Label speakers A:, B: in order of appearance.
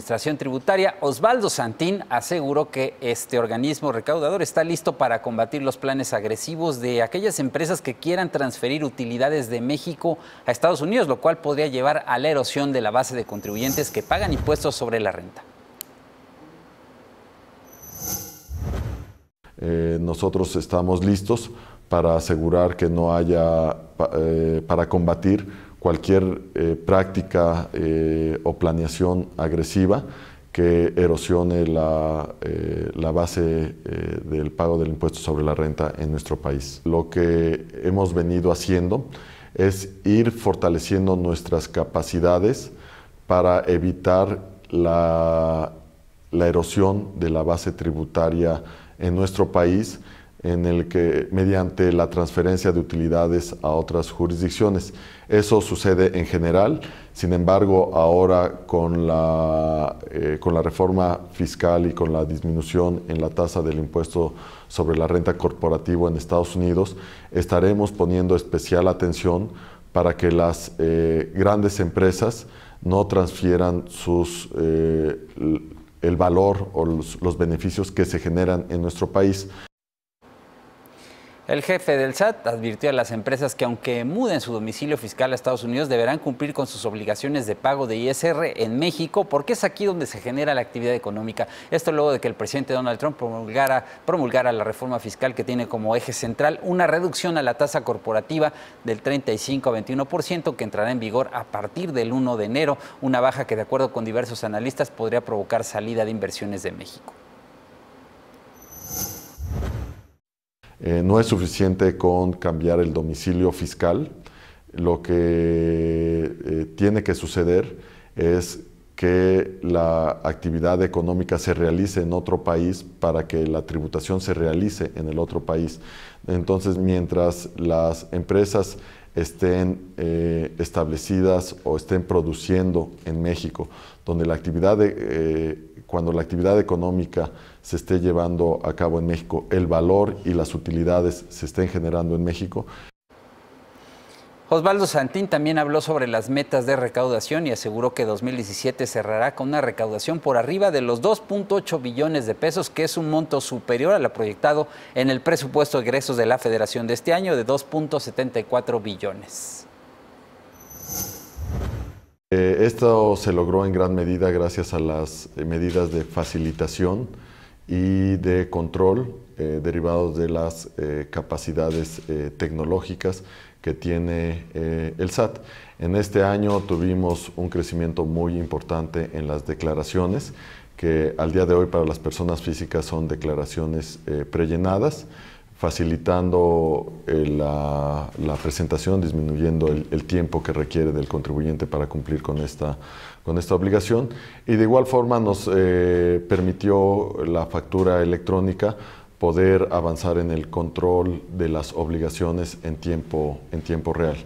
A: Administración Tributaria, Osvaldo Santín aseguró que este organismo recaudador está listo para combatir los planes agresivos de aquellas empresas que quieran transferir utilidades de México a Estados Unidos, lo cual podría llevar a la erosión de la base de contribuyentes que pagan impuestos sobre la renta.
B: Eh, nosotros estamos listos para asegurar que no haya, eh, para combatir cualquier eh, práctica eh, o planeación agresiva que erosione la, eh, base del pago del impuesto sobre la renta en nuestro país. Lo que hemos venido haciendo es ir fortaleciendo nuestras capacidades para evitar la, la erosión de la base tributaria en nuestro país en el que mediante la transferencia de utilidades a otras jurisdicciones. Eso sucede en general, sin embargo, ahora eh, con la, reforma fiscal y con la disminución en la tasa del impuesto sobre la renta corporativa en Estados Unidos, estaremos poniendo especial atención para que las eh, grandes empresas no transfieran sus, eh, el valor o los beneficios que se generan en nuestro país.
A: El jefe del SAT advirtió a las empresas que aunque muden su domicilio fiscal a Estados Unidos deberán cumplir con sus obligaciones de pago de ISR en México porque es aquí donde se genera la actividad económica. Esto luego de que el presidente Donald Trump promulgara, promulgara la reforma fiscal que tiene como eje central una reducción a la tasa corporativa del 35 a 21% que entrará en vigor a partir del 1 de enero, una baja que de acuerdo con diversos analistas podría provocar salida de inversiones de México.
B: Eh, no es suficiente con cambiar el domicilio fiscal. Lo que eh, tiene que suceder es que la actividad económica se realice en otro país para que la tributación se realice en el otro país. Entonces, mientras las empresas estén eh, establecidas o estén produciendo en México, donde la actividad eh, cuando la actividad económica se esté llevando a cabo en México, el valor y las utilidades se estén generando en México,
A: Osvaldo Santín también habló sobre las metas de recaudación y aseguró que 2017 cerrará con una recaudación por arriba de los 2.8 billones de pesos, que es un monto superior a lo proyectado en el presupuesto de egresos de la Federación de este año de 2.74 billones.
B: Eh, esto se logró en gran medida gracias a las eh, medidas de facilitación y de control eh, derivados de las eh, capacidades eh, tecnológicas que tiene el SAT. En este año tuvimos un crecimiento muy importante en las declaraciones, que al día de hoy para las personas físicas son declaraciones prellenadas facilitando eh, la, presentación, disminuyendo el, tiempo que requiere del contribuyente para cumplir con esta, obligación. Y de igual forma nos eh, permitió la factura electrónica poder avanzar en el control de las obligaciones en tiempo real.